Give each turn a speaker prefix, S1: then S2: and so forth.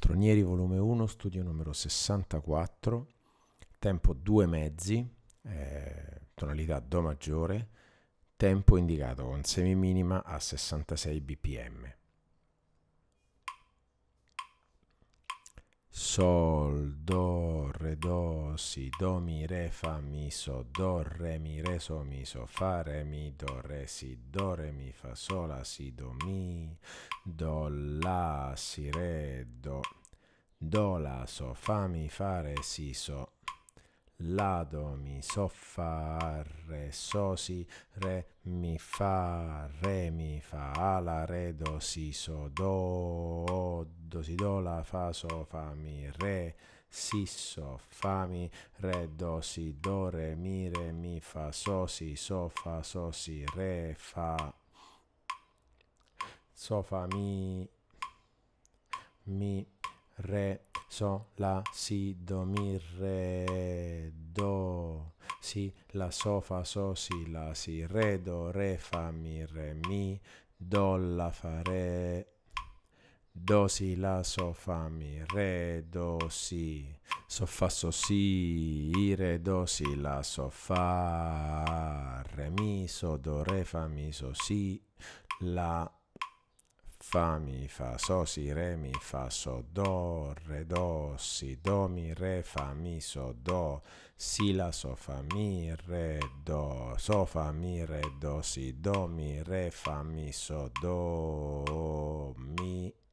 S1: Poltronieri, volume 1, studio numero 64, tempo 2 mezzi, eh, tonalità Do maggiore, tempo indicato con semi minima a 66
S2: bpm.
S1: sol, do, re, do, si, do, mi, re, fa, mi, so, do, re, mi, re, so, mi, so, fa, re, mi, do, re, si, do, re, mi, fa, sol, la, si, do, mi, do, la, si, re, do, do, la, so, fa, mi, fa, re, si, so, la, Do, mi so fa re so si re mi fa re mi fa La, re do si so do do si do la fa so fa mi re si so fa mi re do si do re mi re mi fa so si so fa so si re fa so fa mi mi re so, la, si, do, mi, re, do, si, la, so, fa, so, si, la, si, re, do, re, fa, mi, re, mi, do, la, fa, re, do, si, la, so, fa, mi, re, do, si, so, fa, so, si, re, do, si, la, so, fa, re, mi, so, do, re, fa, mi, so, si, la, fa mi fa so si re mi fa so do re do si do mi re fa mi so do si la so fa mi re do so fa mi re do si do mi re fa mi so do mi